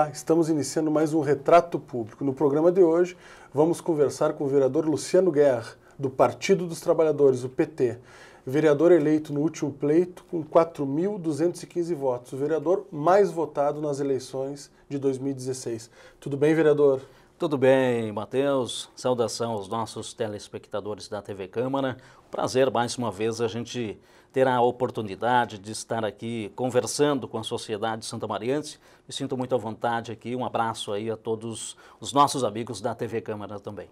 Olá, estamos iniciando mais um Retrato Público. No programa de hoje, vamos conversar com o vereador Luciano Guerra, do Partido dos Trabalhadores, o PT. Vereador eleito no último pleito com 4.215 votos, o vereador mais votado nas eleições de 2016. Tudo bem, vereador? Tudo bem, Matheus. Saudação aos nossos telespectadores da TV Câmara. Prazer mais uma vez a gente terá a oportunidade de estar aqui conversando com a sociedade santamariense. Me sinto muito à vontade aqui. Um abraço aí a todos os nossos amigos da TV Câmara também.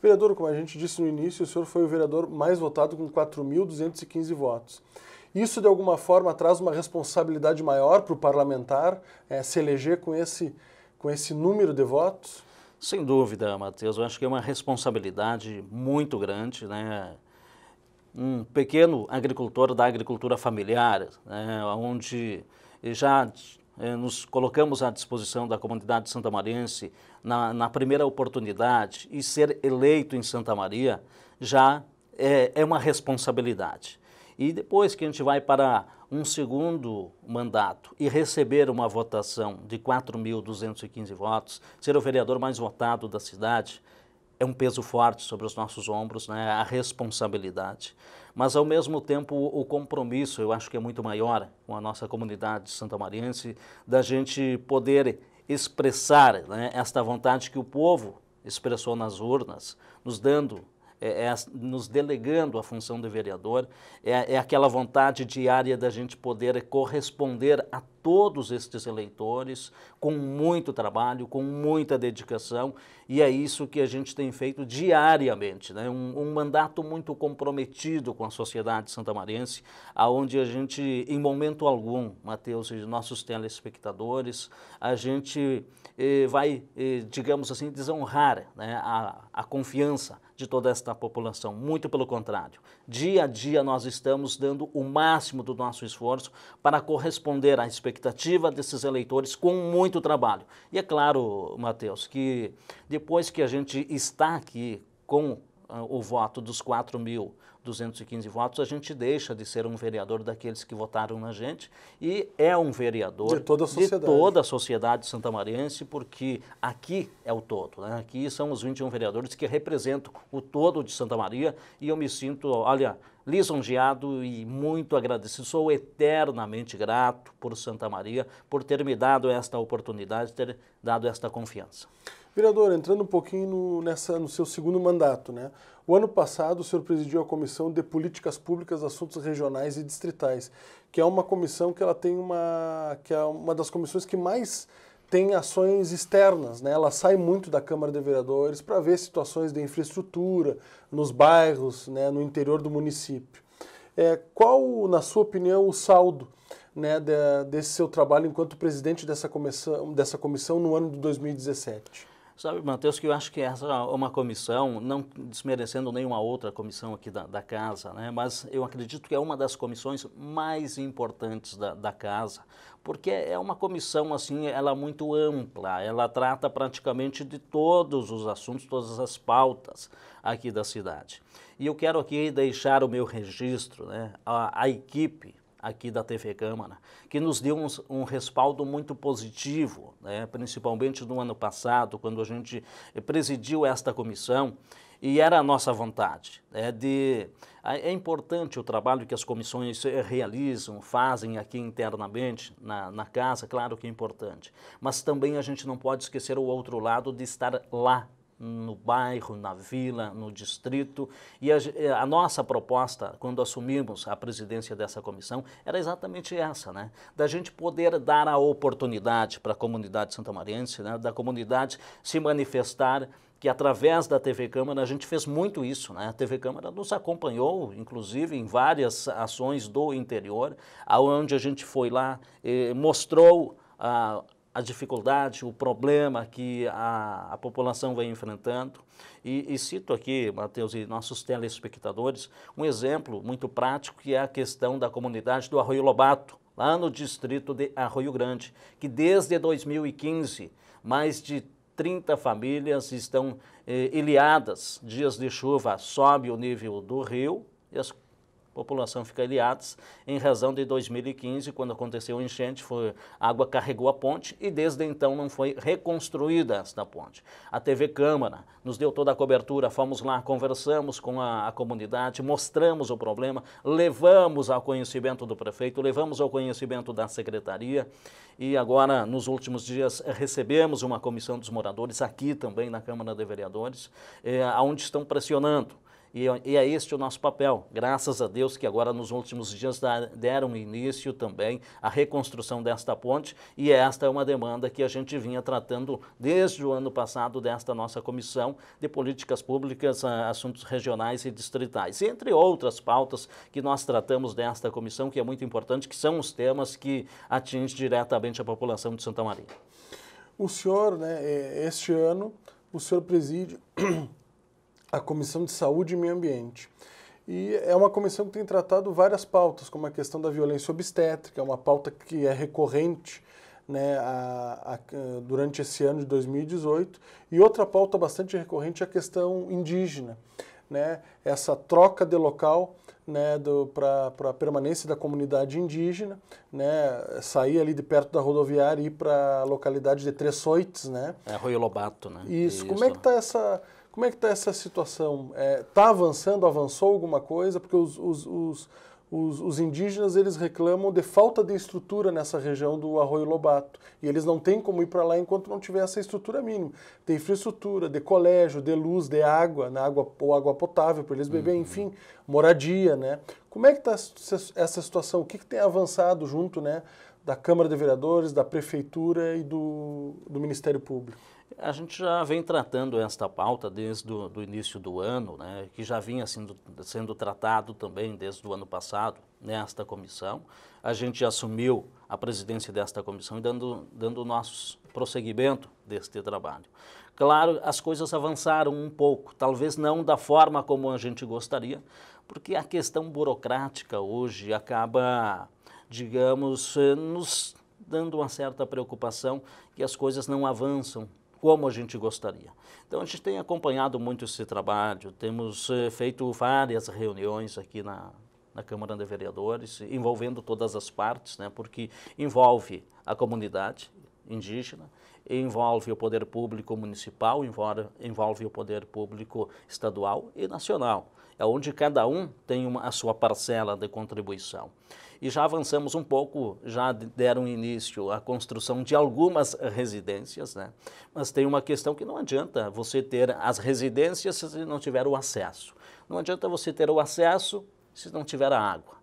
Vereador, como a gente disse no início, o senhor foi o vereador mais votado com 4.215 votos. Isso, de alguma forma, traz uma responsabilidade maior para o parlamentar é, se eleger com esse, com esse número de votos? Sem dúvida, Matheus. Eu acho que é uma responsabilidade muito grande, né? um pequeno agricultor da agricultura familiar, né, onde já é, nos colocamos à disposição da comunidade santamarense na, na primeira oportunidade e ser eleito em Santa Maria já é, é uma responsabilidade. E depois que a gente vai para um segundo mandato e receber uma votação de 4.215 votos, ser o vereador mais votado da cidade, é um peso forte sobre os nossos ombros, né? a responsabilidade. Mas, ao mesmo tempo, o compromisso, eu acho que é muito maior com a nossa comunidade santamariense, da gente poder expressar né, esta vontade que o povo expressou nas urnas, nos dando é, é nos delegando a função de vereador, é, é aquela vontade diária da gente poder corresponder a todos estes eleitores com muito trabalho, com muita dedicação, e é isso que a gente tem feito diariamente, né? um, um mandato muito comprometido com a sociedade santamarense, aonde a gente, em momento algum, Mateus e nossos telespectadores, a gente eh, vai, eh, digamos assim, desonrar né? a, a confiança de toda esta população, muito pelo contrário. Dia a dia nós estamos dando o máximo do nosso esforço para corresponder à expectativa desses eleitores com muito trabalho. E é claro, Matheus, que depois que a gente está aqui com ah, o voto dos 4 mil 215 votos, a gente deixa de ser um vereador daqueles que votaram na gente e é um vereador de toda a sociedade, de toda a sociedade santamariense, porque aqui é o todo. Né? Aqui são os 21 vereadores que representam o todo de Santa Maria e eu me sinto, olha, lisonjeado e muito agradecido. Sou eternamente grato por Santa Maria, por ter me dado esta oportunidade, ter dado esta confiança. Vereador, entrando um pouquinho no, nessa, no seu segundo mandato, né? O ano passado, o senhor presidiu a Comissão de Políticas Públicas, Assuntos Regionais e Distritais, que é uma comissão que ela tem uma que é uma das comissões que mais tem ações externas, né? Ela sai muito da Câmara de Vereadores para ver situações de infraestrutura nos bairros, né, no interior do município. É, qual, na sua opinião, o saldo né, de, desse seu trabalho enquanto presidente dessa comissão, dessa comissão no ano de 2017? Sabe, Matheus, que eu acho que essa é uma comissão, não desmerecendo nenhuma outra comissão aqui da, da Casa, né? mas eu acredito que é uma das comissões mais importantes da, da Casa, porque é uma comissão, assim, ela é muito ampla, ela trata praticamente de todos os assuntos, todas as pautas aqui da cidade. E eu quero aqui deixar o meu registro, né? a, a equipe aqui da TV Câmara, que nos deu um, um respaldo muito positivo, né, principalmente no ano passado, quando a gente presidiu esta comissão, e era a nossa vontade. Né, é, de, é importante o trabalho que as comissões eh, realizam, fazem aqui internamente na, na casa, claro que é importante, mas também a gente não pode esquecer o outro lado de estar lá no bairro, na vila, no distrito. E a, a, nossa proposta, quando assumimos a presidência dessa comissão, era exatamente essa, né? Da gente poder dar a oportunidade para a comunidade santamariense, né? da comunidade se manifestar que através da TV Câmara a gente fez muito isso, né? A TV Câmara nos acompanhou, inclusive, em várias ações do interior, aonde a gente foi lá, eh, mostrou a, a dificuldade, o problema que a, a população vem enfrentando. E, e, cito aqui, Matheus, e nossos telespectadores, um exemplo muito prático que é a questão da comunidade do Arroio Lobato, lá no distrito de Arroio Grande, que desde 2015 mais de 30 famílias estão eh, ilhadas, dias de chuva sobe o nível do rio e as população fica ilhados em razão de 2015, quando aconteceu o enchente, foi, a água carregou a ponte e desde então não foi reconstruída esta ponte. A TV Câmara nos deu toda a cobertura, fomos lá, conversamos com a, a comunidade, mostramos o problema, levamos ao conhecimento do prefeito, levamos ao conhecimento da secretaria e agora, nos últimos dias, recebemos uma comissão dos moradores aqui também na Câmara de Vereadores, eh, aonde onde estão pressionando e, e é este o nosso papel. Graças a Deus que agora nos últimos dias deram início também à reconstrução desta ponte e esta é uma demanda que a gente vinha tratando desde o ano passado desta nossa comissão de políticas públicas, assuntos regionais e distritais. E entre outras pautas que nós tratamos desta comissão, que é muito importante, que são os temas que atingem diretamente a população de Santa Maria. O senhor, né, é, este ano, o senhor preside a Comissão de Saúde e Meio Ambiente. E é uma comissão que tem tratado várias pautas, como a questão da violência obstétrica, é uma pauta que é recorrente né, a, a, durante esse ano de 2018. E outra pauta bastante recorrente é a questão indígena, né, essa troca de local né, para a permanência da comunidade indígena, né, sair ali de perto da rodoviária e ir para a localidade de Tressoites. Né. É Arroio Lobato, né? Isso. Isso. Como é que está essa como é que está essa situação? Está é, tá avançando, avançou alguma coisa? Porque os, os, os, os, os indígenas eles reclamam de falta de estrutura nessa região do Arroio Lobato. E eles não têm como ir para lá enquanto não tiver essa estrutura mínima. Tem infraestrutura, de colégio, de luz, de água, na né? água ou água potável para eles beberem, uhum. enfim, moradia, né? Como é que está essa situação? O que, que tem avançado junto, né? Da Câmara de Vereadores, da Prefeitura e do, do Ministério Público? A gente já vem tratando esta pauta desde o do início do ano, né, que já vinha sendo, sendo tratado também desde o ano passado nesta comissão. A gente assumiu a presidência desta comissão e dando, dando nosso prosseguimento deste trabalho. Claro, as coisas avançaram um pouco, talvez não da forma como a gente gostaria, porque a questão burocrática hoje acaba, digamos, eh, nos dando uma certa preocupação que as coisas não avançam como a gente gostaria. Então, a gente tem acompanhado muito esse trabalho, temos eh, feito várias reuniões aqui na, na Câmara de Vereadores, envolvendo todas as partes, né, porque envolve a comunidade indígena, envolve o poder público municipal, envolve, envolve o poder público estadual e nacional. É onde cada um tem uma, a sua parcela de contribuição. E já avançamos um pouco, já deram início à construção de algumas residências, né? mas tem uma questão que não adianta você ter as residências se não tiver o acesso. Não adianta você ter o acesso se não tiver a água.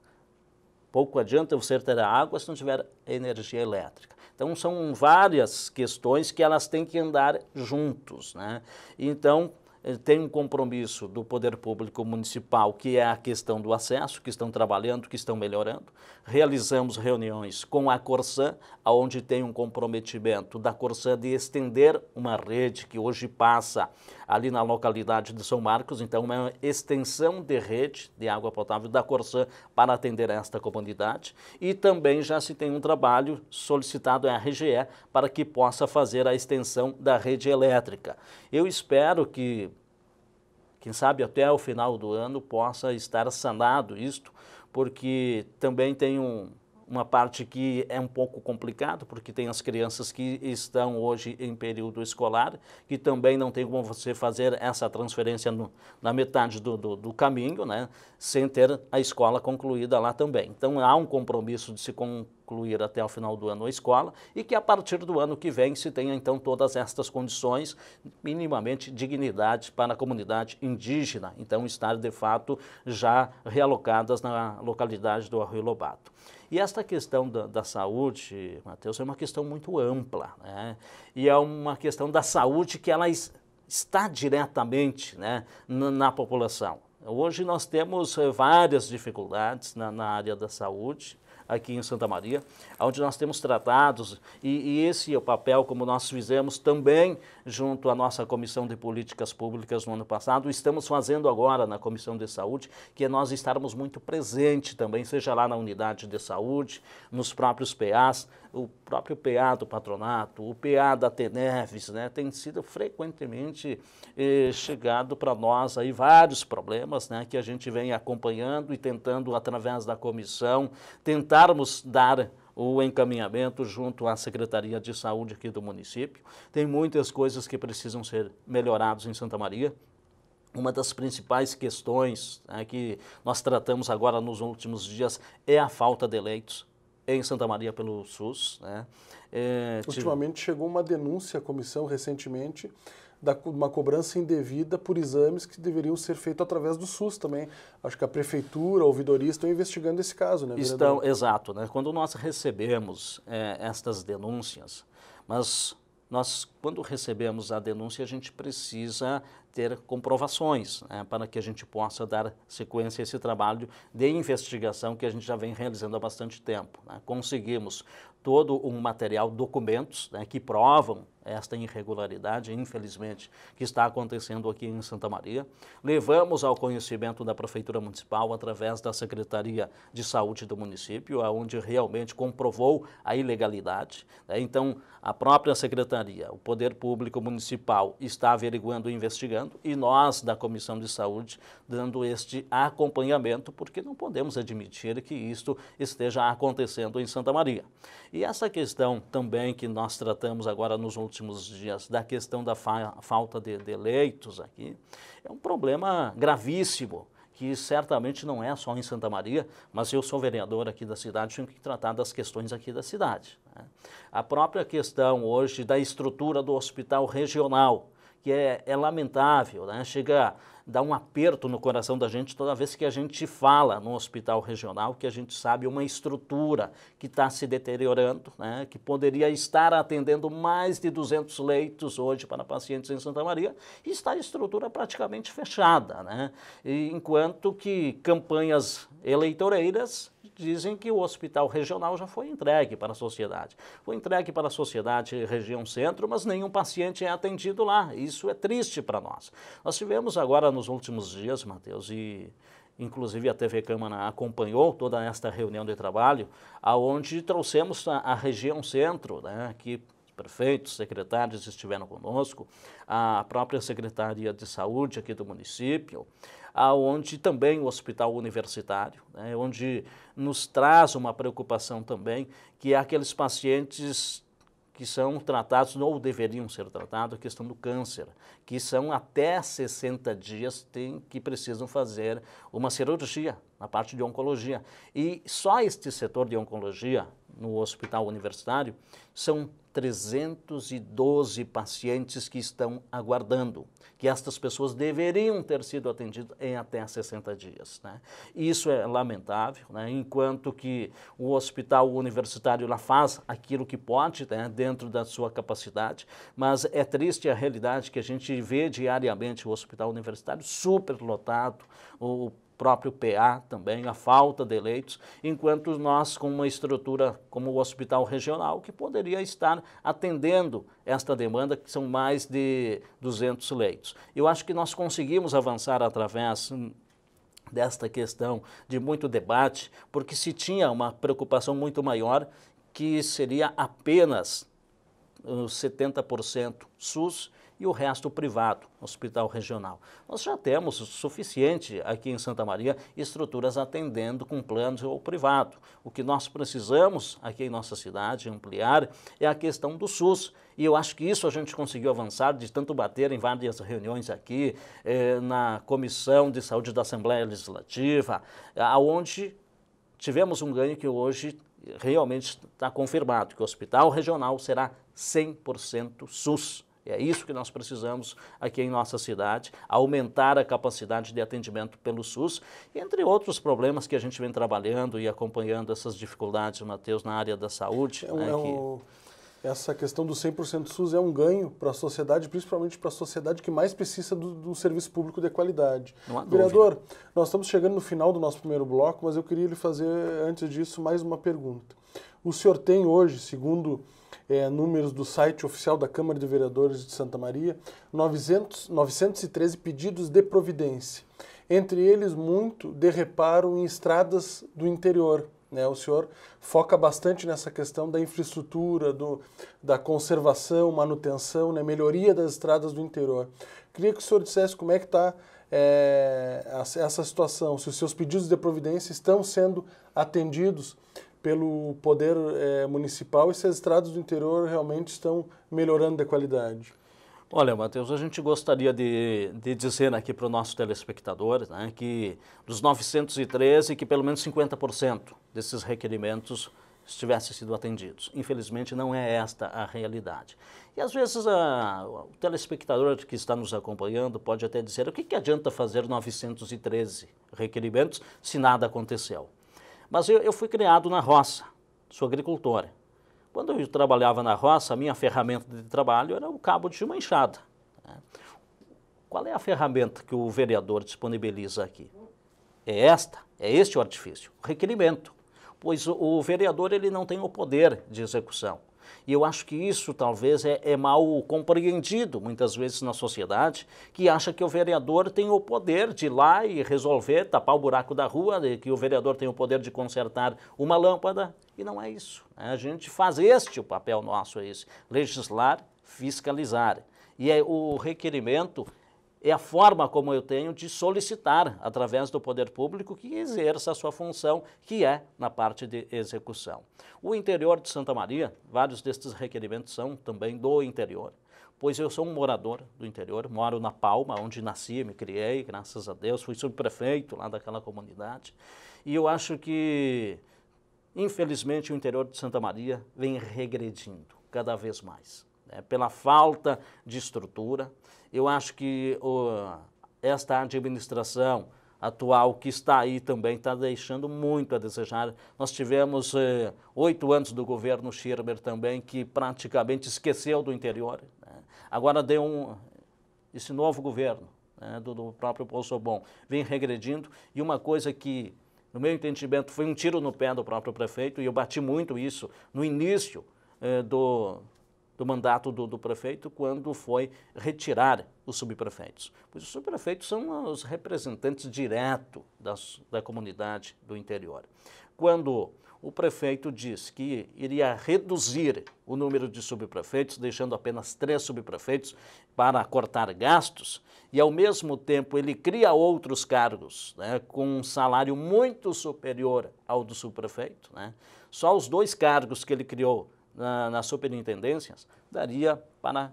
Pouco adianta você ter a água se não tiver energia elétrica. Então, são várias questões que elas têm que andar juntos. Né? Então, eh, tem um compromisso do poder público municipal, que é a questão do acesso, que estão trabalhando, que estão melhorando. Realizamos reuniões com a Corsã, onde tem um comprometimento da Corsã de estender uma rede que hoje passa ali na localidade de São Marcos, então é uma extensão de rede de água potável da Corsã para atender esta comunidade. E também já se tem um trabalho solicitado à RGE para que possa fazer a extensão da rede elétrica. Eu espero que quem sabe até o final do ano possa estar sanado isto, porque também tem um, uma parte que é um pouco complicado, porque tem as crianças que estão hoje em período escolar, que também não tem como você fazer essa transferência no, na metade do, do, do, caminho, né, sem ter a escola concluída lá também. Então há um compromisso de se concluir até o final do ano a escola e que a partir do ano que vem se tenha então todas estas condições, minimamente dignidade para a comunidade indígena, então estar de fato já realocadas na localidade do Arroio Lobato. E esta questão da, da saúde, Matheus, é uma questão muito ampla, né? E é uma questão da saúde que ela es, está diretamente né, na, na população. Hoje nós temos eh, várias dificuldades na, na área da saúde, aqui em Santa Maria, onde nós temos tratados, e, e esse é o papel, como nós fizemos também junto à nossa Comissão de Políticas Públicas no ano passado, estamos fazendo agora na Comissão de Saúde, que é nós estarmos muito presente também, seja lá na unidade de saúde, nos próprios PAs, o próprio PA do patronato, o PA da Teneves, né, tem sido frequentemente eh, chegado para nós aí vários problemas, né, que a gente vem acompanhando e tentando através da comissão tentar esperarmos dar o encaminhamento junto à Secretaria de Saúde aqui do município. Tem muitas coisas que precisam ser melhoradas em Santa Maria. Uma das principais questões né, que nós tratamos agora nos últimos dias é a falta de leitos em Santa Maria pelo SUS. Né? É, Ultimamente tive... chegou uma denúncia à comissão recentemente da uma cobrança indevida por exames que deveriam ser feitos através do SUS também. Acho que a prefeitura, a ouvidoria estão investigando esse caso, né? Vereador? Estão, exato. Né? Quando nós recebemos é, estas denúncias, mas nós, quando recebemos a denúncia, a gente precisa ter comprovações né, para que a gente possa dar sequência a esse trabalho de investigação que a gente já vem realizando há bastante tempo. Né? Conseguimos todo um material, documentos né, que provam esta irregularidade, infelizmente, que está acontecendo aqui em Santa Maria. Levamos ao conhecimento da Prefeitura Municipal através da Secretaria de Saúde do município, onde realmente comprovou a ilegalidade. Né? Então, a própria Secretaria, o Poder Público Municipal, está averiguando e investigando, e nós, da Comissão de Saúde, dando este acompanhamento, porque não podemos admitir que isto esteja acontecendo em Santa Maria. E essa questão também que nós tratamos agora nos últimos dias, da questão da fa falta de, de leitos aqui, é um problema gravíssimo que certamente não é só em Santa Maria, mas eu sou vereador aqui da cidade, tenho que tratar das questões aqui da cidade. Né? A própria questão hoje da estrutura do hospital regional, que é, é lamentável, né? chega dá um aperto no coração da gente toda vez que a gente fala no hospital regional que a gente sabe uma estrutura que está se deteriorando, né, que poderia estar atendendo mais de 200 leitos hoje para pacientes em Santa Maria e está a estrutura praticamente fechada. Né? E enquanto que campanhas eleitoreiras dizem que o hospital regional já foi entregue para a sociedade. Foi entregue para a sociedade região centro, mas nenhum paciente é atendido lá. Isso é triste para nós. Nós tivemos agora nos últimos dias, Matheus, e inclusive a TV Câmara acompanhou toda esta reunião de trabalho, aonde trouxemos a, a região centro, né, que prefeitos, secretários estiveram conosco, a própria Secretaria de Saúde aqui do município, aonde também o Hospital Universitário, né, onde nos traz uma preocupação também, que aqueles pacientes que são tratados ou deveriam ser tratados a questão do câncer, que são até 60 dias tem, que precisam fazer uma cirurgia na parte de oncologia. E só este setor de oncologia no hospital universitário são 312 pacientes que estão aguardando, que estas pessoas deveriam ter sido atendidas em até 60 dias. Né? Isso é lamentável, né? enquanto que o hospital universitário lá faz aquilo que pode né? dentro da sua capacidade, mas é triste a realidade que a gente vê diariamente o hospital universitário superlotado, o próprio PA também, a falta de leitos, enquanto nós com uma estrutura como o hospital regional que poderia estar atendendo esta demanda, que são mais de 200 leitos. Eu acho que nós conseguimos avançar através hum, desta questão de muito debate, porque se tinha uma preocupação muito maior que seria apenas 70% hum, SUS e o resto privado, hospital regional. Nós já temos o suficiente aqui em Santa Maria estruturas atendendo com planos ou privado. O que nós precisamos aqui em nossa cidade ampliar é a questão do SUS. E eu acho que isso a gente conseguiu avançar de tanto bater em várias reuniões aqui, eh, na Comissão de Saúde da Assembleia Legislativa, aonde tivemos um ganho que hoje realmente está confirmado, que o hospital regional será 100% SUS. É isso que nós precisamos aqui em nossa cidade, aumentar a capacidade de atendimento pelo SUS, entre outros problemas que a gente vem trabalhando e acompanhando essas dificuldades, Matheus, na área da saúde. É, né, é um, que... Essa questão do 100% SUS é um ganho para a sociedade, principalmente para a sociedade que mais precisa do, do serviço público de qualidade. Vereador, dúvida. nós estamos chegando no final do nosso primeiro bloco, mas eu queria lhe fazer, antes disso, mais uma pergunta. O senhor tem hoje, segundo é, números do site oficial da Câmara de Vereadores de Santa Maria, 900, 913 pedidos de providência. Entre eles, muito de reparo em estradas do interior. Né? O senhor foca bastante nessa questão da infraestrutura, do, da conservação, manutenção, né? melhoria das estradas do interior. Queria que o senhor dissesse como é que está é, essa situação, se os seus pedidos de providência estão sendo atendidos pelo poder é, municipal, esses estradas do interior realmente estão melhorando de qualidade? Olha, Matheus, a gente gostaria de, de dizer aqui para o nosso telespectador né, que dos 913, que pelo menos 50% desses requerimentos estivessem sido atendidos. Infelizmente, não é esta a realidade. E às vezes a, o telespectador que está nos acompanhando pode até dizer o que, que adianta fazer 913 requerimentos se nada aconteceu. Mas eu, eu fui criado na roça, sou agricultora. Quando eu trabalhava na roça, a minha ferramenta de trabalho era o cabo de uma enxada. Né? Qual é a ferramenta que o vereador disponibiliza aqui? É esta, é este o artifício, requerimento. Pois o vereador ele não tem o poder de execução. E eu acho que isso talvez é, é mal compreendido muitas vezes na sociedade, que acha que o vereador tem o poder de ir lá e resolver, tapar o buraco da rua, que o vereador tem o poder de consertar uma lâmpada. E não é isso. Né? A gente faz este o papel nosso, é esse, legislar, fiscalizar. E é, o requerimento é a forma como eu tenho de solicitar, através do poder público, que exerça a sua função, que é na parte de execução. O interior de Santa Maria, vários destes requerimentos são também do interior, pois eu sou um morador do interior, moro na Palma, onde nasci, me criei, graças a Deus, fui subprefeito lá daquela comunidade, e eu acho que, infelizmente, o interior de Santa Maria vem regredindo cada vez mais. Né, pela falta de estrutura, eu acho que esta administração atual que está aí também está deixando muito a desejar. Nós tivemos eh, oito anos do governo Schirmer também, que praticamente esqueceu do interior. Né? Agora deu um, esse novo governo né, do, do próprio Bolsonaro vem regredindo e uma coisa que no meu entendimento foi um tiro no pé do próprio prefeito e eu bati muito isso no início eh, do do mandato do, do, prefeito quando foi retirar os subprefeitos. Pois os subprefeitos são os representantes direto das, da comunidade do interior. Quando o prefeito disse que iria reduzir o número de subprefeitos, deixando apenas três subprefeitos para cortar gastos, e ao mesmo tempo ele cria outros cargos né, com um salário muito superior ao do subprefeito. Né? Só os dois cargos que ele criou na, nas superintendências, daria para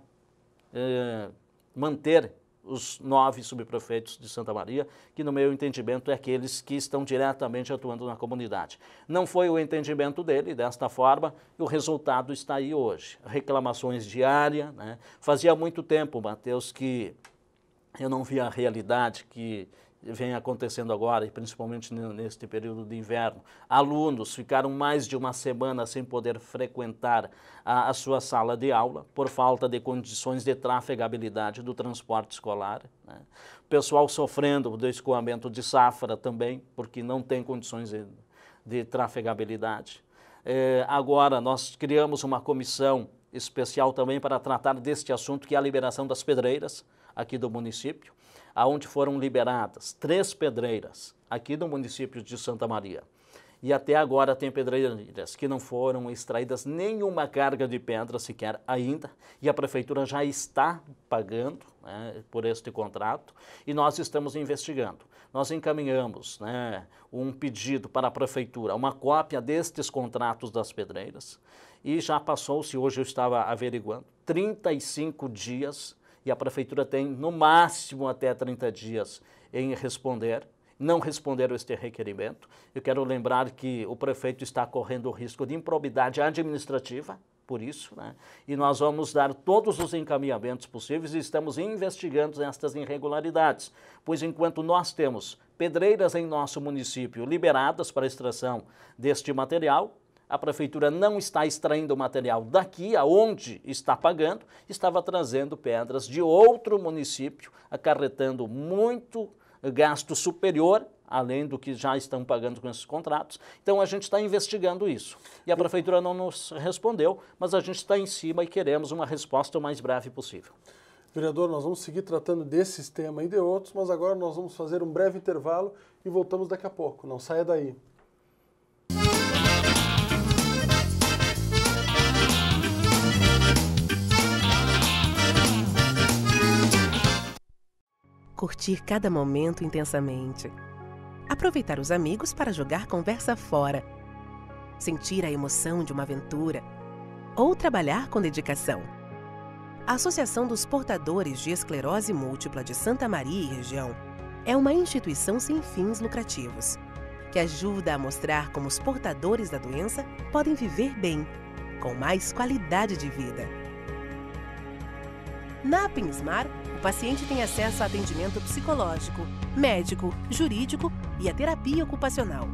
eh, manter os nove subprefeitos de Santa Maria, que no meu entendimento é aqueles que estão diretamente atuando na comunidade. Não foi o entendimento dele desta forma e o resultado está aí hoje. Reclamações diárias, né? fazia muito tempo, Mateus, que eu não via a realidade que vem acontecendo agora, e principalmente neste período de inverno. Alunos ficaram mais de uma semana sem poder frequentar a, a sua sala de aula por falta de condições de trafegabilidade do transporte escolar. Né? Pessoal sofrendo do escoamento de safra também, porque não tem condições de, de trafegabilidade. É, agora, nós criamos uma comissão especial também para tratar deste assunto, que é a liberação das pedreiras aqui do município aonde foram liberadas três pedreiras aqui do município de Santa Maria. E até agora tem pedreiras que não foram extraídas nenhuma carga de pedra sequer ainda, e a prefeitura já está pagando né, por este contrato, e nós estamos investigando. Nós encaminhamos né, um pedido para a prefeitura, uma cópia destes contratos das pedreiras, e já passou-se, hoje eu estava averiguando, 35 dias e a prefeitura tem no máximo até 30 dias em responder. Não responderam este requerimento. Eu quero lembrar que o prefeito está correndo o risco de improbidade administrativa, por isso, né? e nós vamos dar todos os encaminhamentos possíveis e estamos investigando estas irregularidades, pois enquanto nós temos pedreiras em nosso município liberadas para extração deste material, a prefeitura não está extraindo o material daqui, aonde está pagando, estava trazendo pedras de outro município, acarretando muito gasto superior, além do que já estão pagando com esses contratos. Então a gente está investigando isso. E a prefeitura não nos respondeu, mas a gente está em cima e queremos uma resposta o mais breve possível. Vereador, nós vamos seguir tratando desse tema e de outros, mas agora nós vamos fazer um breve intervalo e voltamos daqui a pouco. Não saia daí. curtir cada momento intensamente, aproveitar os amigos para jogar conversa fora, sentir a emoção de uma aventura ou trabalhar com dedicação. A Associação dos Portadores de Esclerose Múltipla de Santa Maria e Região é uma instituição sem fins lucrativos que ajuda a mostrar como os portadores da doença podem viver bem, com mais qualidade de vida. Na Pinsmar, o paciente tem acesso a atendimento psicológico, médico, jurídico e a terapia ocupacional.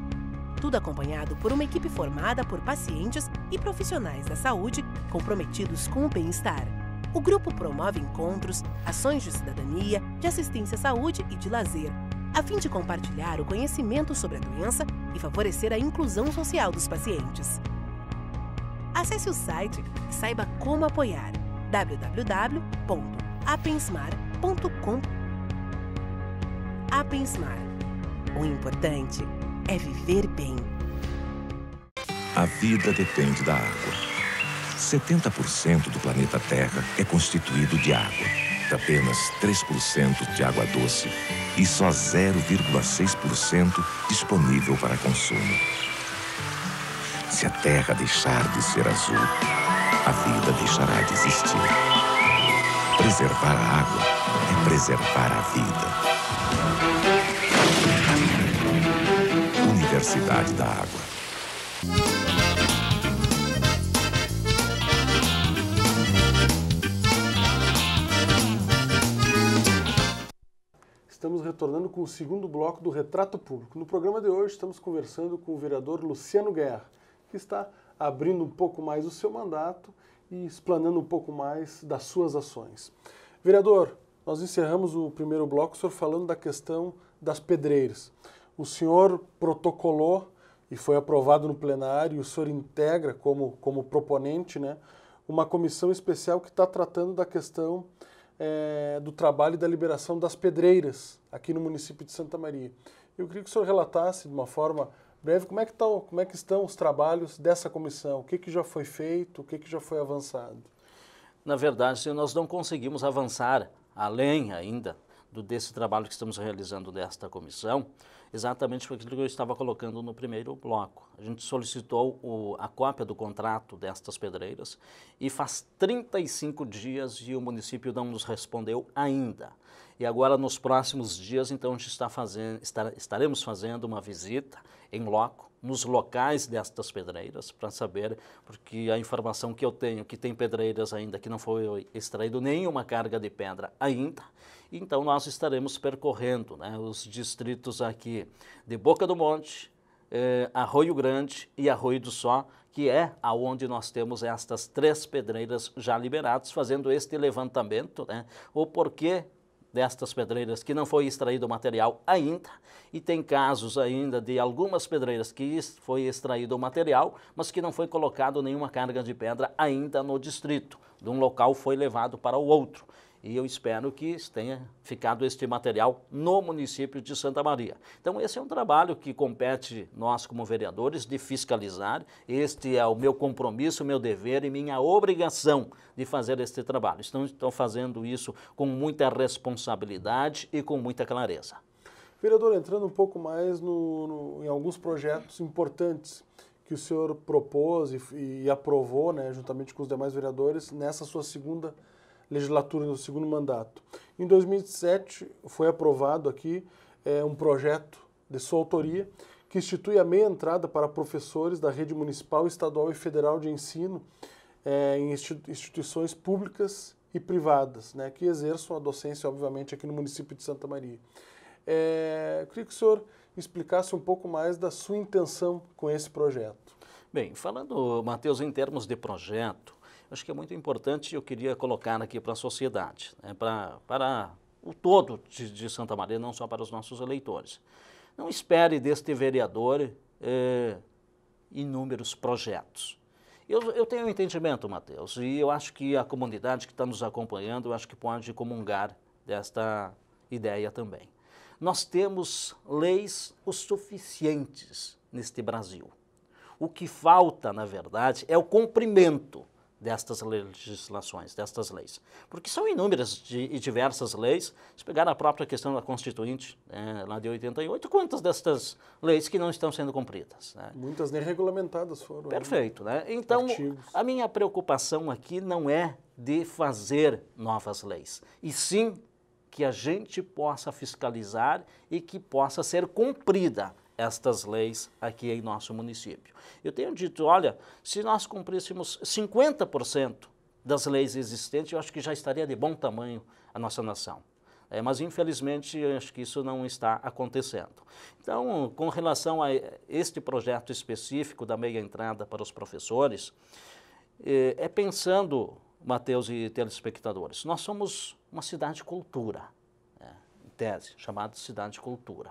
Tudo acompanhado por uma equipe formada por pacientes e profissionais da saúde comprometidos com o bem-estar. O grupo promove encontros, ações de cidadania, de assistência à saúde e de lazer, a fim de compartilhar o conhecimento sobre a doença e favorecer a inclusão social dos pacientes. Acesse o site e saiba como apoiar www.apensmar.com. Apensmar. O importante é viver bem. A vida depende da água. 70% do planeta Terra é constituído de água. Apenas 3% de água doce e só 0,6% disponível para consumo. Se a Terra deixar de ser azul, a vida deixará de existir. Preservar a água é preservar a vida. Universidade da Água. Estamos retornando com o segundo bloco do Retrato Público. No programa de hoje, estamos conversando com o vereador Luciano Guerra, que está abrindo um pouco mais o seu mandato e explanando um pouco mais das suas ações. Vereador, nós encerramos o primeiro bloco o senhor falando da questão das pedreiras. O senhor protocolou e foi aprovado no plenário, o senhor integra como, como proponente, né, uma comissão especial que está tratando da questão é, do trabalho e da liberação das pedreiras aqui no município de Santa Maria. Eu queria que o senhor relatasse de uma forma breve, como é que, tá como é que estão os trabalhos dessa comissão? O que, que já foi feito? O que, que já foi avançado? Na verdade, nós não conseguimos avançar além ainda do desse trabalho que estamos realizando nesta comissão, exatamente por aquilo que eu estava colocando no primeiro bloco. A gente solicitou o, a cópia do contrato destas pedreiras e faz 35 dias e o município não nos respondeu ainda. E agora, nos próximos dias, então, a gente está fazendo, estar, estaremos fazendo uma visita em loco nos locais destas pedreiras para saber, porque a informação que eu tenho que tem pedreiras ainda que não foi extraído nenhuma carga de pedra ainda. Então nós estaremos percorrendo né, os distritos aqui de Boca do Monte, eh, Arroio Grande e Arroio do Só, que é aonde nós temos estas três pedreiras já liberadas, fazendo este levantamento, né, o porquê destas pedreiras que não foi extraído o material ainda, e tem casos ainda de algumas pedreiras que foi extraído o material, mas que não foi colocado nenhuma carga de pedra ainda no distrito. De um local foi levado para o outro e eu espero que tenha ficado este material no município de Santa Maria. Então, esse é um trabalho que compete nós, como vereadores, de fiscalizar. Este é o meu compromisso, meu dever e minha obrigação de fazer este trabalho. Estão, estão fazendo isso com muita responsabilidade e com muita clareza. Vereador, entrando um pouco mais no, no, em alguns projetos importantes que o senhor propôs e, e aprovou, né, juntamente com os demais vereadores, nessa sua segunda legislatura, no segundo mandato. Em 2007 foi aprovado aqui é, um projeto de sua autoria que institui a meia entrada para professores da rede municipal, estadual e federal de ensino é, em instituições públicas e privadas, né, que exerçam a docência, obviamente, aqui no município de Santa Maria. É, eu queria que o senhor explicasse um pouco mais da sua intenção com esse projeto. Bem, falando, Matheus, em termos de projeto, acho que é muito importante, eu queria colocar aqui para a sociedade, né, para, para o todo de, de, Santa Maria, não só para os nossos eleitores. Não espere deste vereador eh, inúmeros projetos. Eu, eu tenho um entendimento, Matheus, e eu acho que a comunidade que está nos acompanhando, eu acho que pode comungar desta ideia também. Nós temos leis o suficientes neste Brasil. O que falta, na verdade, é o cumprimento destas legislações, destas leis. Porque são inúmeras e diversas leis, se pegar a própria questão da Constituinte, né, lá de 88, quantas destas leis que não estão sendo cumpridas? Né? Muitas nem regulamentadas foram. Né? Perfeito. Né? Então, artigos. a minha preocupação aqui não é de fazer novas leis, e sim que a gente possa fiscalizar e que possa ser cumprida estas leis aqui em nosso município. Eu tenho dito, olha, se nós cumpríssemos 50% das leis existentes, eu acho que já estaria de bom tamanho a nossa nação. É, mas infelizmente acho que isso não está acontecendo. Então, com relação a este projeto específico da meia entrada para os professores, é, é pensando, Mateus e telespectadores, nós somos uma cidade cultura, é, em tese, chamada cidade cultura.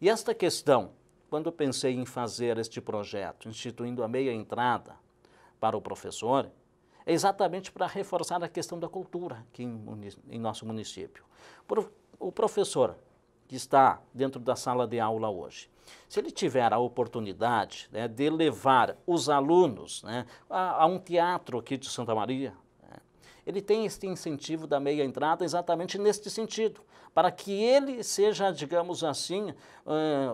E esta questão quando pensei em fazer este projeto, instituindo a meia entrada para o professor, é exatamente para reforçar a questão da cultura aqui em, em nosso município. Por, o professor que está dentro da sala de aula hoje, se ele tiver a oportunidade né, de levar os alunos né, a, a, um teatro aqui de Santa Maria, né, ele tem este incentivo da meia entrada exatamente neste sentido, para que ele seja, digamos assim,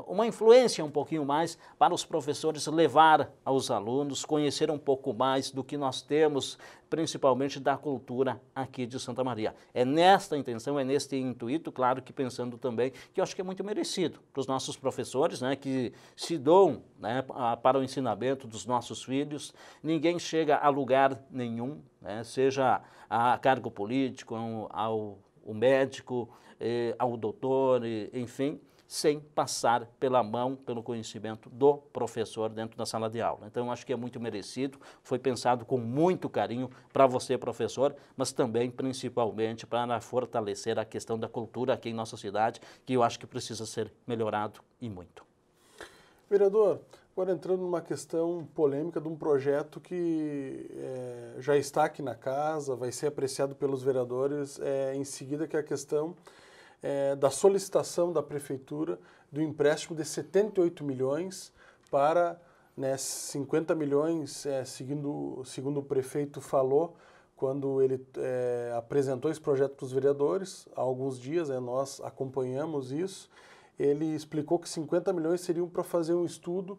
uma influência um pouquinho mais para os professores levar aos alunos, conhecer um pouco mais do que nós temos, principalmente da cultura aqui de Santa Maria. É nesta intenção, é neste intuito, claro que pensando também, que eu acho que é muito merecido para os nossos professores, né, que se doam né, para o ensinamento dos nossos filhos. Ninguém chega a lugar nenhum, né, seja a cargo político, ao o médico, eh, ao doutor, enfim, sem passar pela mão, pelo conhecimento do professor dentro da sala de aula. Então, acho que é muito merecido, foi pensado com muito carinho para você, professor, mas também, principalmente, para fortalecer a questão da cultura aqui em nossa cidade, que eu acho que precisa ser melhorado e muito. Vereador, agora entrando numa questão polêmica de um projeto que é, já está aqui na casa, vai ser apreciado pelos vereadores é, em seguida, que é a questão é, da solicitação da Prefeitura do empréstimo de 78 milhões para né, 50 milhões, é, seguindo, segundo o prefeito falou, quando ele é, apresentou esse projeto para os vereadores, há alguns dias, né, nós acompanhamos isso, ele explicou que 50 milhões seriam para fazer um estudo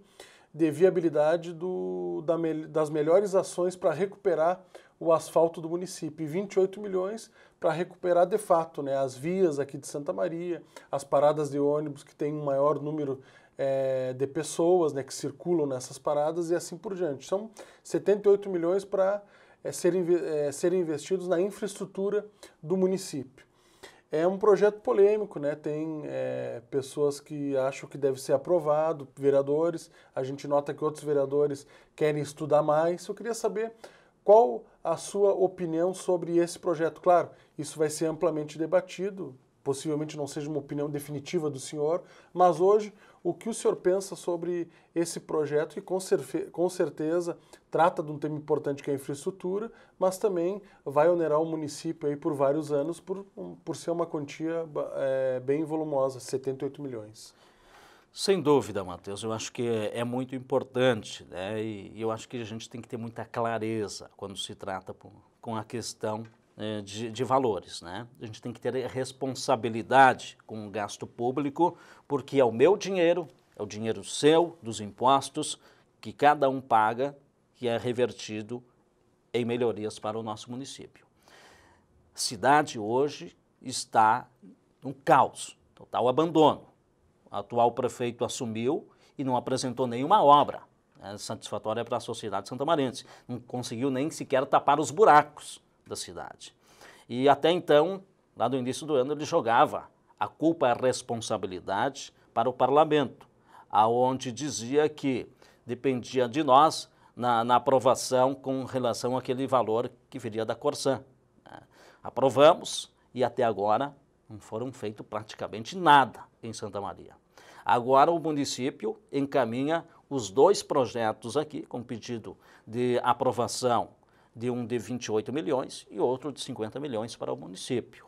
de viabilidade do, da, das melhores ações para recuperar o asfalto do município e 28 milhões para recuperar de fato né, as vias aqui de Santa Maria, as paradas de ônibus que tem um maior número é, de pessoas né, que circulam nessas paradas e assim por diante. São 78 milhões para é, serem é, ser investidos na infraestrutura do município é um projeto polêmico, né? Tem é, pessoas que acham que deve ser aprovado, vereadores. A gente nota que outros vereadores querem estudar mais. Eu queria saber qual a sua opinião sobre esse projeto. Claro, isso vai ser amplamente debatido. Possivelmente não seja uma opinião definitiva do senhor, mas hoje o que o senhor pensa sobre esse projeto que com, cerfe, com certeza trata de um tema importante que é a infraestrutura, mas também vai onerar o município aí por vários anos por, por ser uma quantia é, bem volumosa, 78 milhões. Sem dúvida, Matheus, eu acho que é, é muito importante, né? E, eu acho que a gente tem que ter muita clareza quando se trata com a questão é, de, de, valores. Né? A gente tem que ter responsabilidade com o gasto público, porque é o meu dinheiro, é o dinheiro seu, dos impostos, que cada um paga, que é revertido em melhorias para o nosso município. Cidade hoje está num caos, total abandono. O atual prefeito assumiu e não apresentou nenhuma obra né, satisfatória para a sociedade santamarense. Não conseguiu nem sequer tapar os buracos da cidade. E até então, lá no início do ano, ele jogava a culpa e a responsabilidade para o parlamento, aonde dizia que dependia de nós na, na aprovação com relação àquele valor que viria da Corsã. Né. Aprovamos e até agora não foram feito praticamente nada em Santa Maria. Agora o município encaminha os dois projetos aqui com pedido de aprovação de um de 28 milhões e outro de 50 milhões para o município.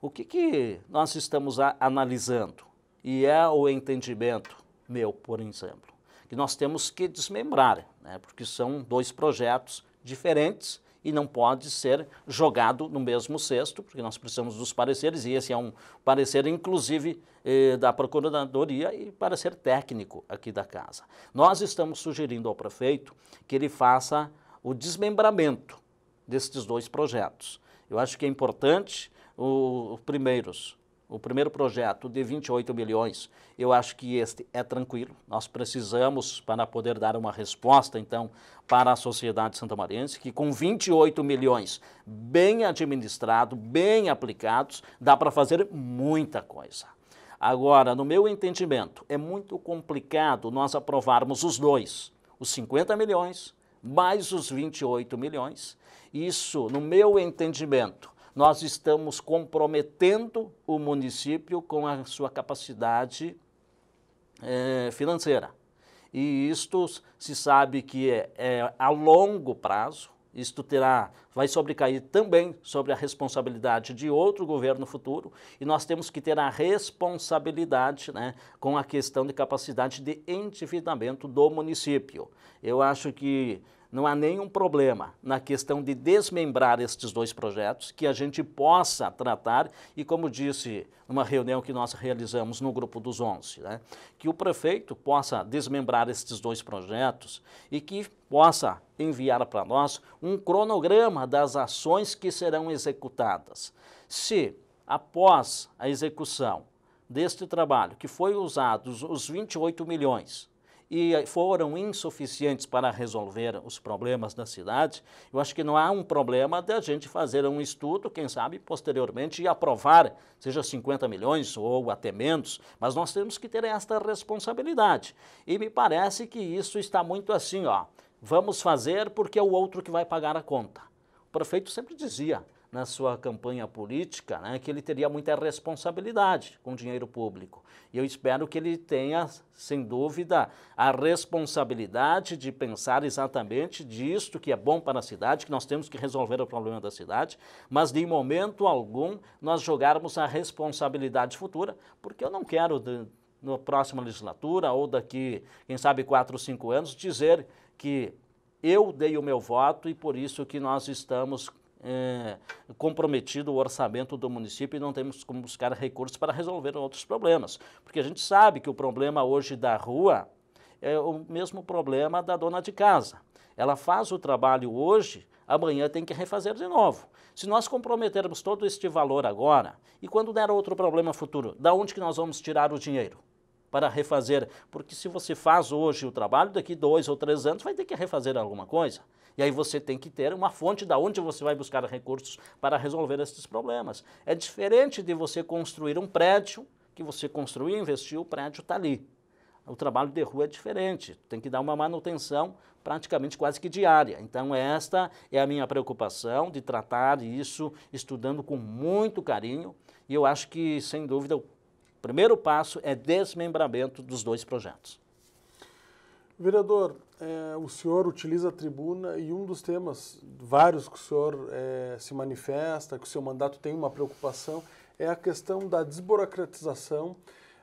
O que, que nós estamos analisando? E é o entendimento meu, por exemplo, que nós temos que desmembrar, né? porque são dois projetos diferentes e não pode ser jogado no mesmo cesto, porque nós precisamos dos pareceres, e esse é um parecer, inclusive, eh, da Procuradoria e parecer técnico aqui da Casa. Nós estamos sugerindo ao prefeito que ele faça o desmembramento destes dois projetos. Eu acho que é importante o, o primeiros, o primeiro projeto de 28 milhões, eu acho que este é tranquilo. Nós precisamos, para poder dar uma resposta, então, para a sociedade santamariense, que com 28 milhões bem administrado, bem aplicados, dá para fazer muita coisa. Agora, no meu entendimento, é muito complicado nós aprovarmos os dois, os 50 milhões mais os 28 milhões. Isso, no meu entendimento, nós estamos comprometendo o município com a sua capacidade é, financeira. E isto se sabe que é, é a longo prazo, isto terá, vai sobrecair também sobre a responsabilidade de outro governo futuro, e nós temos que ter a responsabilidade né, com a questão de capacidade de endividamento do município. Eu acho que não há nenhum problema na questão de desmembrar estes dois projetos, que a gente possa tratar, e como disse numa reunião que nós realizamos no Grupo dos Onze, né, que o prefeito possa desmembrar estes dois projetos e que possa enviar para nós um cronograma das ações que serão executadas. Se, após a execução deste trabalho, que foi usados os 28 milhões e foram insuficientes para resolver os problemas da cidade, eu acho que não há um problema de a gente fazer um estudo, quem sabe posteriormente e aprovar, seja 50 milhões ou até menos, mas nós temos que ter esta responsabilidade. E me parece que isso está muito assim, ó, vamos fazer porque é o outro que vai pagar a conta. O prefeito sempre dizia, na sua campanha política, né, que ele teria muita responsabilidade com o dinheiro público. E eu espero que ele tenha, sem dúvida, a responsabilidade de pensar exatamente disto que é bom para a cidade, que nós temos que resolver o problema da cidade, mas de momento algum nós jogarmos a responsabilidade futura, porque eu não quero, de, na próxima legislatura ou daqui, quem sabe, quatro ou cinco anos, dizer que eu dei o meu voto e por isso que nós estamos é, comprometido o orçamento do município e não temos como buscar recursos para resolver outros problemas. Porque a gente sabe que o problema hoje da rua é o mesmo problema da dona de casa. Ela faz o trabalho hoje, amanhã tem que refazer de novo. Se nós comprometermos todo este valor agora, e quando der outro problema futuro, da onde que nós vamos tirar o dinheiro? para refazer. Porque se você faz hoje o trabalho, daqui dois ou três anos vai ter que refazer alguma coisa. E aí você tem que ter uma fonte da onde você vai buscar recursos para resolver esses problemas. É diferente de você construir um prédio, que você construiu, investiu, o prédio está ali. O trabalho de rua é diferente, tem que dar uma manutenção praticamente quase que diária. Então, esta é a minha preocupação de tratar isso, estudando com muito carinho. E eu acho que, sem dúvida, o primeiro passo é desmembramento dos dois projetos. Vereador, é, o senhor utiliza a tribuna e um dos temas, vários que o senhor é, se manifesta, que o seu mandato tem uma preocupação, é a questão da desburocratização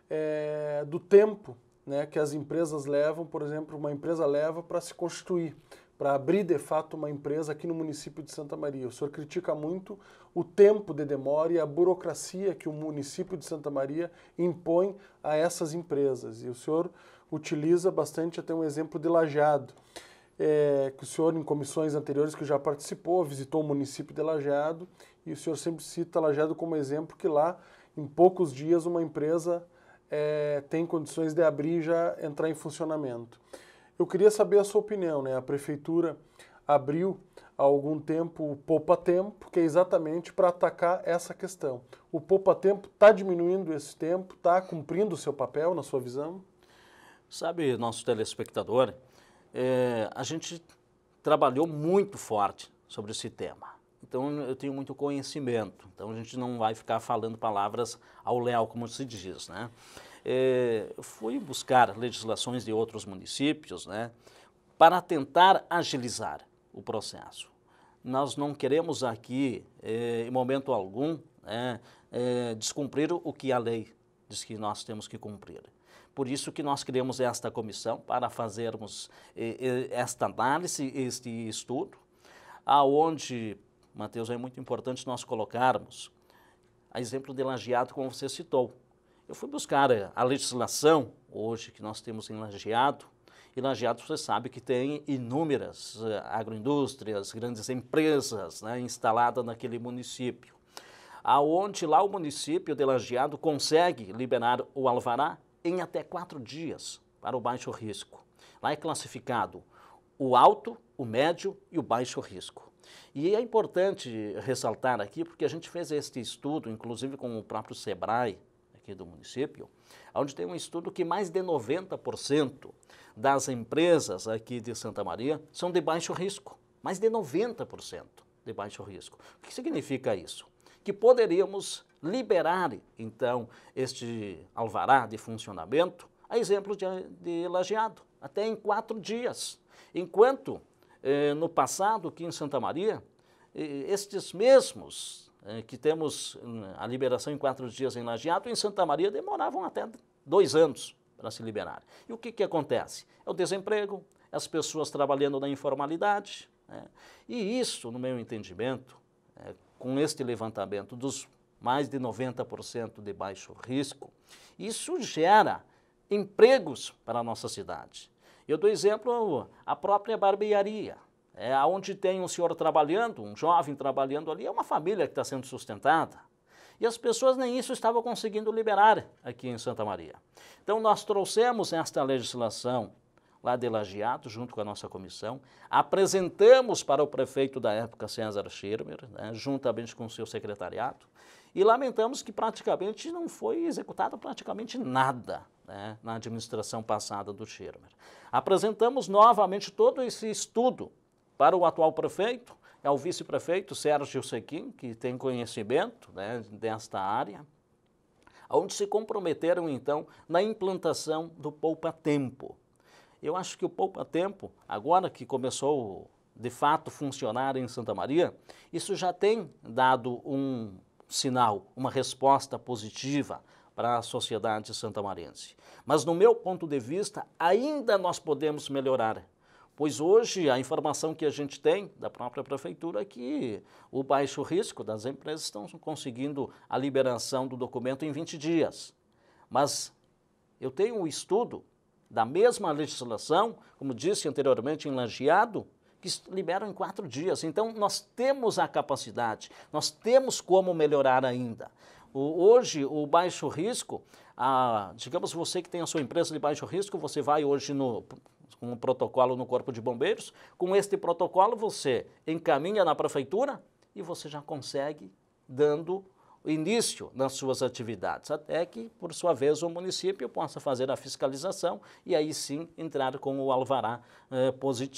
é, do tempo né, que as empresas levam, por exemplo, uma empresa leva para se constituir para abrir de fato uma empresa aqui no município de Santa Maria. O senhor critica muito o tempo de demora e a burocracia que o município de Santa Maria impõe a essas empresas. E o senhor utiliza bastante até um exemplo de Lajado, é, que o senhor em comissões anteriores que já participou, visitou o município de Lajado, e o senhor sempre cita Lajado como exemplo que lá, em poucos dias, uma empresa é, tem condições de abrir e já entrar em funcionamento. Eu queria saber a sua opinião, né? A prefeitura abriu há algum tempo o Poupa Tempo, que é exatamente para atacar essa questão. O Poupa Tempo está diminuindo esse tempo, está cumprindo o seu papel, na sua visão? Sabe, nosso telespectador, é, a gente trabalhou muito forte sobre esse tema. Então eu tenho muito conhecimento. Então a gente não vai ficar falando palavras ao léu, como se diz, né? eh, fui buscar legislações de outros municípios né, para tentar agilizar o processo. Nós não queremos aqui, é, em momento algum, né, é, descumprir o que a lei diz que nós temos que cumprir. Por isso que nós criamos esta comissão para fazermos esta análise, este estudo, aonde, Mateus, é muito importante nós colocarmos a exemplo de Lajeado, como você citou. Eu fui buscar a legislação hoje que nós temos em Lajeado, e Lajeado você sabe que tem inúmeras eh, agroindústrias, grandes empresas né, instaladas naquele município. Aonde lá o município de Lajeado consegue liberar o alvará em até quatro dias para o baixo risco. Lá é classificado o alto, o médio e o baixo risco. E é importante ressaltar aqui, porque a gente fez este estudo, inclusive com o próprio SEBRAE, aqui do município, onde tem um estudo que mais de 90% das empresas aqui de Santa Maria são de baixo risco. Mais de 90% de baixo risco. O que significa isso? Que poderíamos liberar, então, este alvará de funcionamento, a exemplo de, de lajeado, até em quatro dias. Enquanto, eh, no passado, aqui em Santa Maria, eh, estes mesmos eh, que temos eh, a liberação em quatro dias em Lajeado, em Santa Maria demoravam até dois anos para se liberar. E o que, que acontece? É o desemprego, as pessoas trabalhando na informalidade. Né? E isso, no meu entendimento, é, com este levantamento dos mais de 90% de baixo risco, isso gera empregos para a nossa cidade. Eu dou exemplo a própria barbearia é, onde tem um senhor trabalhando, um jovem trabalhando ali, é uma família que está sendo sustentada. E as pessoas nem isso estavam conseguindo liberar aqui em Santa Maria. Então nós trouxemos esta legislação lá de Lagiato, junto com a nossa comissão, apresentamos para o prefeito da época, César Schirmer, né, juntamente com o seu secretariado, e lamentamos que praticamente não foi executado praticamente nada né, na administração passada do Schirmer. Apresentamos novamente todo esse estudo para o atual prefeito, é o vice-prefeito Sérgio Sequim, que tem conhecimento né, desta área, onde se comprometeram, então, na implantação do poupa-tempo. Eu acho que o poupa-tempo, agora que começou de fato funcionar em Santa Maria, isso já tem dado um sinal, uma resposta positiva para a sociedade santamarense. Mas no meu ponto de vista, ainda nós podemos melhorar pois hoje a informação que a gente tem da própria prefeitura é que o baixo risco das empresas estão conseguindo a liberação do documento em 20 dias. Mas eu tenho um estudo da mesma legislação, como disse anteriormente em Langeado, que liberam em quatro dias. Então, nós temos a capacidade, nós temos como melhorar ainda. O, hoje, o baixo risco, a, digamos você que tem a sua empresa de baixo risco, você vai hoje no com um protocolo no Corpo de Bombeiros. Com este protocolo, você encaminha na prefeitura e você já consegue dando início nas suas atividades, até que, por sua vez, o município possa fazer a fiscalização e aí sim entrar com o alvará, eh,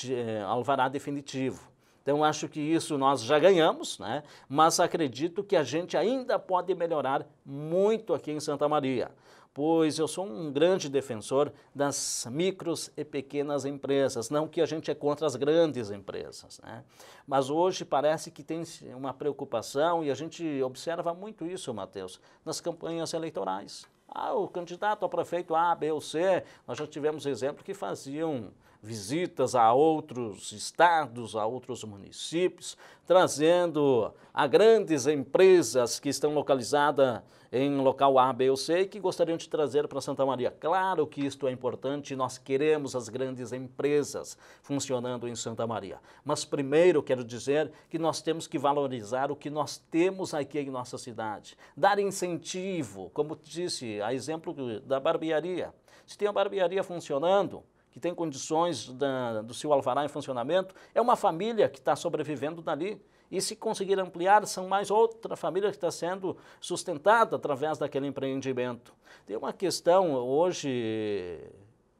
eh, alvará definitivo. Então, acho que isso nós já ganhamos, né? mas acredito que a gente ainda pode melhorar muito aqui em Santa Maria pois eu sou um grande defensor das micros e pequenas empresas, não que a gente é contra as grandes empresas, né? mas hoje parece que tem uma preocupação e a gente observa muito isso, Matheus, nas campanhas eleitorais. Ah, o candidato a prefeito A, B ou C, nós já tivemos exemplo que faziam visitas a outros estados, a outros municípios, trazendo a grandes empresas que estão localizadas em local A, B ou C que gostariam de trazer para Santa Maria. Claro que isto é importante, nós queremos as grandes empresas funcionando em Santa Maria. Mas primeiro quero dizer que nós temos que valorizar o que nós temos aqui em nossa cidade. Dar incentivo, como disse, a exemplo da barbearia. Se tem a barbearia funcionando, que tem condições da, do seu alvará em funcionamento, é uma família que está sobrevivendo dali e se conseguir ampliar, são mais outra família que está sendo sustentada através daquele empreendimento. Tem uma questão hoje,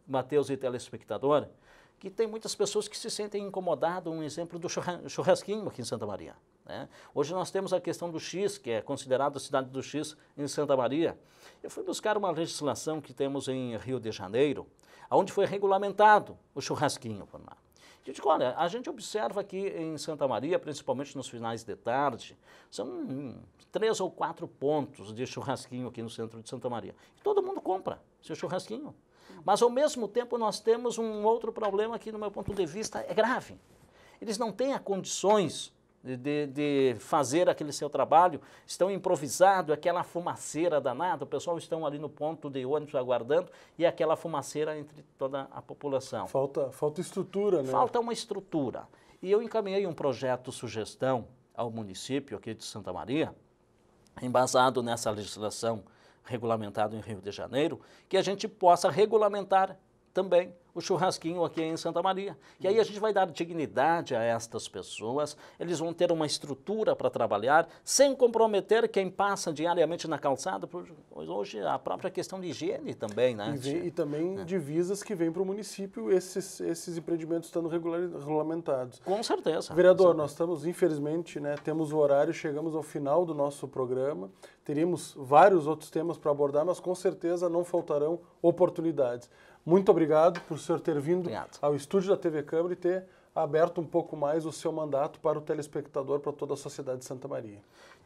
Matheus e telespectador, que tem muitas pessoas que se sentem incomodadas, um exemplo do churrasquinho aqui em Santa Maria. Né? Hoje nós temos a questão do X, que é considerado a cidade do X em Santa Maria. Eu fui buscar uma legislação que temos em Rio de Janeiro, onde foi regulamentado o churrasquinho. Por lá. Digo, olha, a gente observa aqui em Santa Maria, principalmente nos finais de tarde, são três ou quatro pontos de churrasquinho aqui no centro de Santa Maria. E todo mundo compra seu churrasquinho. Mas, ao mesmo tempo, nós temos um outro problema que, no meu ponto de vista, é grave. Eles não têm as condições de, de fazer aquele seu trabalho, estão improvisado, aquela fumaceira danada, o pessoal estão ali no ponto de ônibus aguardando e aquela fumaceira entre toda a população. Falta, falta estrutura, né? Falta uma estrutura. E eu encaminhei um projeto sugestão ao município aqui de Santa Maria, embasado nessa legislação regulamentada em Rio de Janeiro, que a gente possa regulamentar também o churrasquinho aqui em Santa Maria. E aí a gente vai dar dignidade a estas pessoas, eles vão ter uma estrutura para trabalhar, sem comprometer quem passa diariamente na calçada, pois hoje a própria questão de higiene também, né? E, vem, e também é. divisas que vêm para o município, esses, esses empreendimentos estando regulamentados. Com certeza. Vereador, Sim. nós estamos, infelizmente, né, temos o horário, chegamos ao final do nosso programa, teríamos vários outros temas para abordar, mas com certeza não faltarão oportunidades. Muito obrigado por o senhor ter vindo obrigado. ao estúdio da TV Câmara e ter aberto um pouco mais o seu mandato para o telespectador, para toda a sociedade de Santa Maria.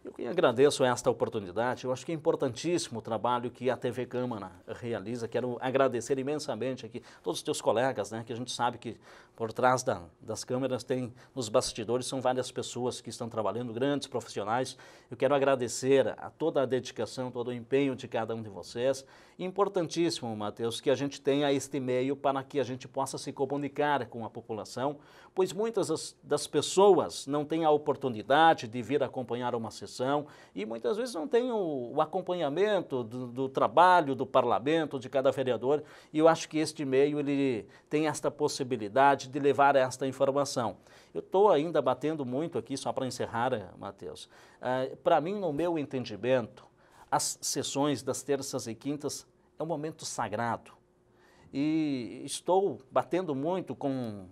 Eu que agradeço esta oportunidade. Eu acho que é importantíssimo o trabalho que a TV Câmara realiza. Quero agradecer imensamente aqui todos os teus colegas, né, que a gente sabe que por trás da, das câmeras tem, nos bastidores, são várias pessoas que estão trabalhando, grandes profissionais. Eu quero agradecer a toda a dedicação, todo o empenho de cada um de vocês. Importantíssimo, Matheus, que a gente tenha este meio para que a gente possa se comunicar com a população, pois muitas das, das pessoas não têm a oportunidade de vir acompanhar uma sessão discussão e muitas vezes não tem o, o acompanhamento do, do, trabalho do parlamento, de cada vereador, e eu acho que este meio ele tem esta possibilidade de levar esta informação. Eu estou ainda batendo muito aqui, só para encerrar, eh, Matheus. Eh, para mim, no meu entendimento, as sessões das terças e quintas é um momento sagrado e estou batendo muito com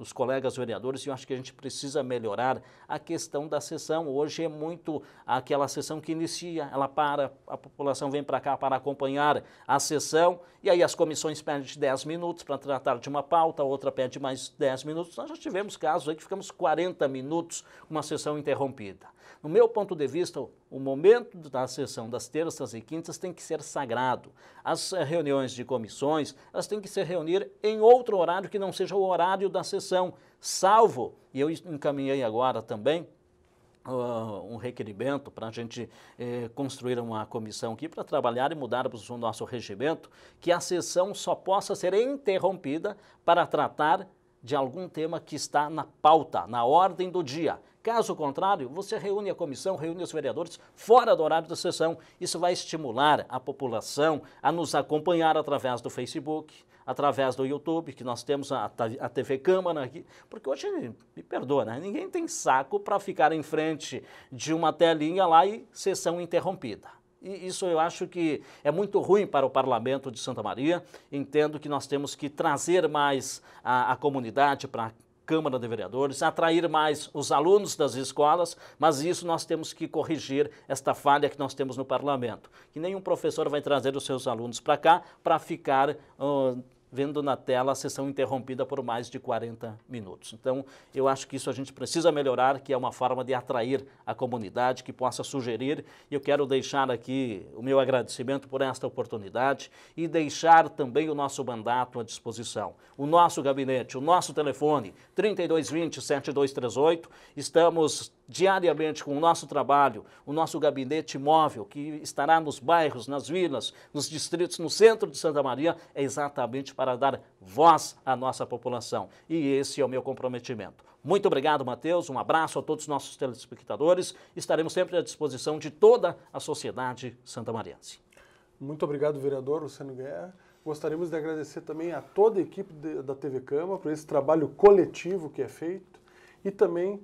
os colegas vereadores, e eu acho que a gente precisa melhorar a questão da sessão. Hoje é muito aquela sessão que inicia, ela para, a população vem para cá para acompanhar a sessão, e aí as comissões pedem 10 minutos para tratar de uma pauta, a outra pede mais 10 minutos. Nós já tivemos casos aí que ficamos 40 minutos uma sessão interrompida. No meu ponto de vista, o momento da sessão das terças e quintas tem que ser sagrado. As eh, reuniões de comissões, elas têm que se reunir em outro horário que não seja o horário da sessão, salvo, e eu encaminhei agora também, ah, um requerimento para a gente eh, construir uma comissão aqui para trabalhar e mudarmos o nosso regimento, que a sessão só possa ser interrompida para tratar de algum tema que está na pauta, na ordem do dia. Caso contrário, você reúne a comissão, reúne os vereadores fora do horário da sessão. Isso vai estimular a população a nos acompanhar através do Facebook, através do YouTube, que nós temos a, TV Câmara aqui, porque hoje, me perdoa, né? ninguém tem saco para ficar em frente de uma telinha lá e sessão interrompida. E isso eu acho que é muito ruim para o Parlamento de Santa Maria. Entendo que nós temos que trazer mais a, a comunidade para Câmara de Vereadores, atrair mais os alunos das escolas, mas isso nós temos que corrigir esta falha que nós temos no parlamento. Que nenhum professor vai trazer os seus alunos para cá para ficar. Uh, vendo na tela a sessão interrompida por mais de 40 minutos. Então, eu acho que isso a gente precisa melhorar, que é uma forma de atrair a comunidade que possa sugerir. E eu quero deixar aqui o meu agradecimento por esta oportunidade e deixar também o nosso mandato à disposição. O nosso gabinete, o nosso telefone 3220 7238. Estamos diariamente com o nosso trabalho, o nosso gabinete móvel, que estará nos bairros, nas vilas, nos distritos, no centro de Santa Maria, é exatamente para dar voz à nossa população. E esse é o meu comprometimento. Muito obrigado, Matheus. Um abraço a todos os nossos telespectadores. Estaremos sempre à disposição de toda a sociedade santamariense. Muito obrigado, vereador Luciano Guerra. Gostaríamos de agradecer também a toda a equipe da TV Câmara por esse trabalho coletivo que é feito e também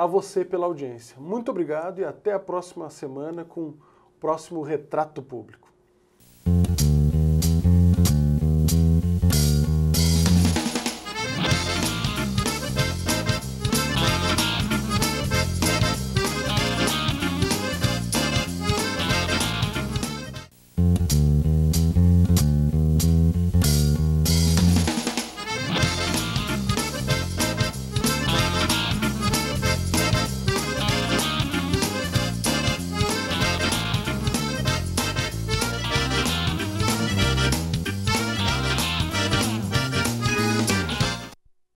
a você pela audiência. Muito obrigado e até a próxima semana com o próximo Retrato Público.